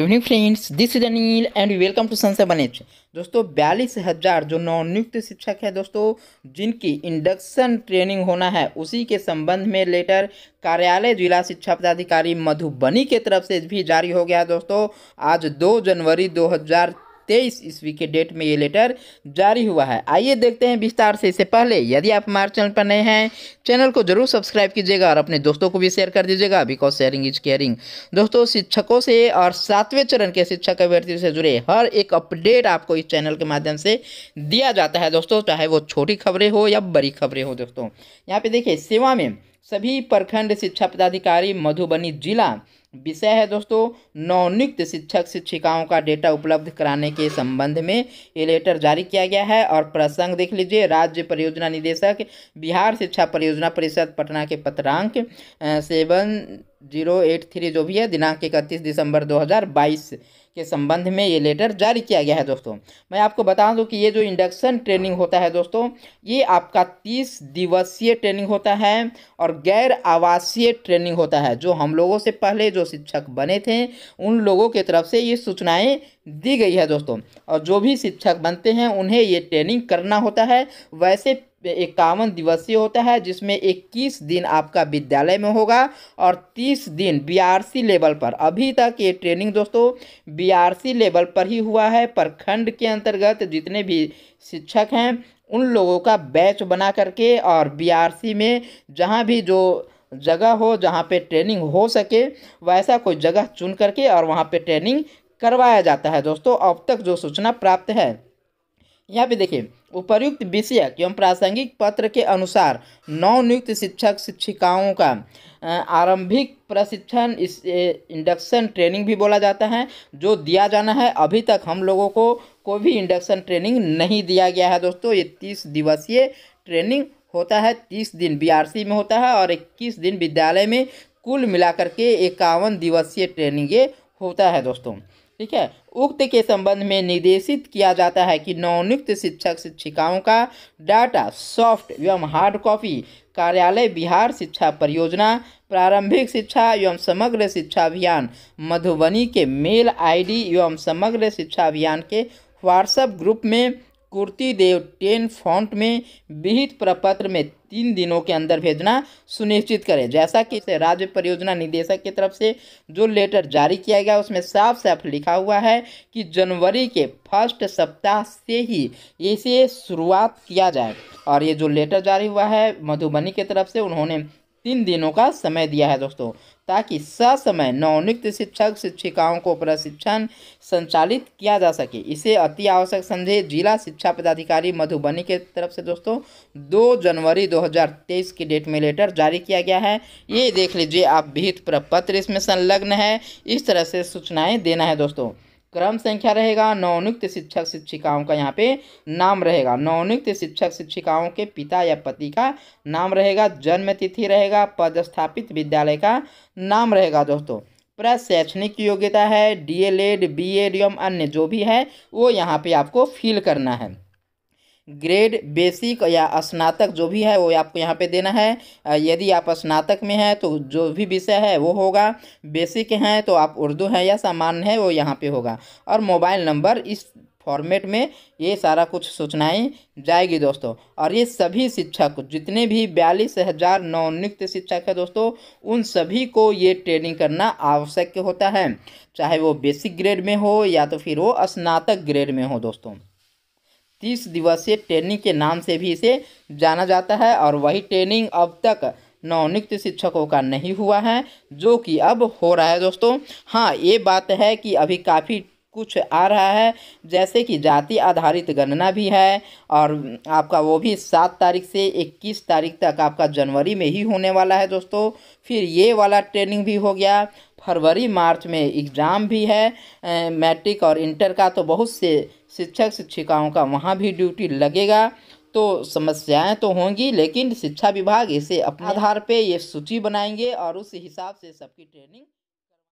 evening friends this is Anil and welcome to संसद बनेच दोस्तों बयालीस हज़ार जो नवनियुक्त शिक्षक है दोस्तों जिनकी इंडक्शन ट्रेनिंग होना है उसी के संबंध में लेटर कार्यालय जिला शिक्षा पदाधिकारी मधुबनी के तरफ से भी जारी हो गया है दोस्तों आज 2 जनवरी तेईस ईस्वी के डेट में ये लेटर जारी हुआ है आइए देखते हैं विस्तार से इससे पहले यदि आप हमारे चैनल पर नए हैं चैनल को जरूर सब्सक्राइब कीजिएगा और अपने दोस्तों को भी शेयर कर दीजिएगा बिकॉज शेयरिंग इज केयरिंग दोस्तों शिक्षकों से और सातवें चरण के शिक्षक अभ्यर्थियों से जुड़े हर एक अपडेट आपको इस चैनल के माध्यम से दिया जाता है दोस्तों चाहे वो छोटी खबरें हो या बड़ी खबरें हो दोस्तों यहाँ पे देखिए सेवा में सभी प्रखंड शिक्षा पदाधिकारी मधुबनी जिला विषय है दोस्तों नवनियुक्त शिक्षक शिक्षिकाओं का डेटा उपलब्ध कराने के संबंध में ये लेटर जारी किया गया है और प्रसंग देख लीजिए राज्य परियोजना निदेशक बिहार शिक्षा परियोजना परिषद पटना के पत्रांक सेवन जीरो एट थ्री जो भी है दिनांक इकतीस दिसंबर दो हज़ार बाईस के संबंध में ये लेटर जारी किया गया है दोस्तों मैं आपको बता दूं कि ये जो इंडक्शन ट्रेनिंग होता है दोस्तों ये आपका तीस दिवसीय ट्रेनिंग होता है और गैर आवासीय ट्रेनिंग होता है जो हम लोगों से पहले जो शिक्षक बने थे उन लोगों के तरफ से ये सूचनाएँ दी गई है दोस्तों और जो भी शिक्षक बनते हैं उन्हें ये ट्रेनिंग करना होता है वैसे इक्यावन दिवसीय होता है जिसमें इक्कीस दिन आपका विद्यालय में होगा और तीस दिन बीआरसी लेवल पर अभी तक ये ट्रेनिंग दोस्तों बीआरसी लेवल पर ही हुआ है प्रखंड के अंतर्गत जितने भी शिक्षक हैं उन लोगों का बैच बना करके और बीआरसी में जहाँ भी जो जगह हो जहाँ पे ट्रेनिंग हो सके वैसा कोई जगह चुन करके और वहाँ पे ट्रेनिंग करवाया जाता है दोस्तों अब तक जो सूचना प्राप्त है यहाँ पे देखिए उपर्युक्त विषयक एवं प्रासंगिक पत्र के अनुसार नवनियुक्त शिक्षक शिक्षिकाओं का आरंभिक प्रशिक्षण इस इंडक्शन ट्रेनिंग भी बोला जाता है जो दिया जाना है अभी तक हम लोगों को कोई भी इंडक्शन ट्रेनिंग नहीं दिया गया है दोस्तों ये तीस दिवसीय ट्रेनिंग होता है तीस दिन बी में होता है और इक्कीस दिन विद्यालय में कुल मिलाकर के इक्यावन दिवसीय ट्रेनिंग ये होता है दोस्तों ठीक है उक्त के संबंध में निर्देशित किया जाता है कि नवनियुक्त शिक्षक शिक्षिकाओं का डाटा सॉफ्ट एवं हार्ड कॉपी कार्यालय बिहार शिक्षा परियोजना प्रारंभिक शिक्षा एवं समग्र शिक्षा अभियान मधुबनी के मेल आईडी एवं समग्र शिक्षा अभियान के व्हाट्सएप ग्रुप में देव टेन फॉन्ट में विहित प्रपत्र में तीन दिनों के अंदर भेजना सुनिश्चित करें जैसा कि राज्य परियोजना निदेशक की तरफ से जो लेटर जारी किया गया उसमें साफ साफ लिखा हुआ है कि जनवरी के फर्स्ट सप्ताह से ही इसे शुरुआत किया जाए और ये जो लेटर जारी हुआ है मधुबनी की तरफ से उन्होंने तीन दिनों का समय दिया है दोस्तों ताकि ससमय नवनियुक्त शिक्षक शिक्षिकाओं को प्रशिक्षण संचालित किया जा सके इसे अति आवश्यक समझे जिला शिक्षा पदाधिकारी मधुबनी के तरफ से दोस्तों 2 जनवरी 2023 की डेट में लेटर जारी किया गया है ये देख लीजिए आप भीत प्रपत्र इसमें संलग्न है इस तरह से सूचनाएं देना है दोस्तों क्रम संख्या रहेगा नवनियुक्त शिक्षक शिक्षिकाओं का यहाँ पे नाम रहेगा नवनियुक्त शिक्षक शिक्षिकाओं के पिता या पति का नाम रहेगा जन्म तिथि रहेगा पदस्थापित विद्यालय का नाम रहेगा दोस्तों प्रशैक्षणिक योग्यता है डीएलएड बीएड एवं अन्य जो भी है वो यहाँ पे आपको फिल करना है ग्रेड बेसिक या स्नातक जो भी है वो आपको यहाँ पे देना है यदि आप स्नातक में हैं तो जो भी विषय है वो होगा बेसिक हैं तो आप उर्दू हैं या सामान्य है वो यहाँ पे होगा और मोबाइल नंबर इस फॉर्मेट में ये सारा कुछ सूचनाएं जाएगी दोस्तों और ये सभी शिक्षक जितने भी बयालीस हज़ार नवनियुक्त शिक्षक है दोस्तों उन सभी को ये ट्रेनिंग करना आवश्यक होता है चाहे वो बेसिक ग्रेड में हो या तो फिर वो स्नातक ग्रेड में हो दोस्तों तीस दिवसीय ट्रेनिंग के नाम से भी इसे जाना जाता है और वही ट्रेनिंग अब तक नवनियुक्त शिक्षकों का नहीं हुआ है जो कि अब हो रहा है दोस्तों हाँ ये बात है कि अभी काफ़ी कुछ आ रहा है जैसे कि जाति आधारित गणना भी है और आपका वो भी सात तारीख से इक्कीस तारीख तक आपका जनवरी में ही होने वाला है दोस्तों फिर ये वाला ट्रेनिंग भी हो गया फरवरी मार्च में एग्ज़ाम भी है मैट्रिक और इंटर का तो बहुत से शिक्षक शिक्षिकाओं का वहाँ भी ड्यूटी लगेगा तो समस्याएं तो होंगी लेकिन शिक्षा विभाग इसे अपने आधार पे ये सूची बनाएंगे और उस हिसाब से सबकी ट्रेनिंग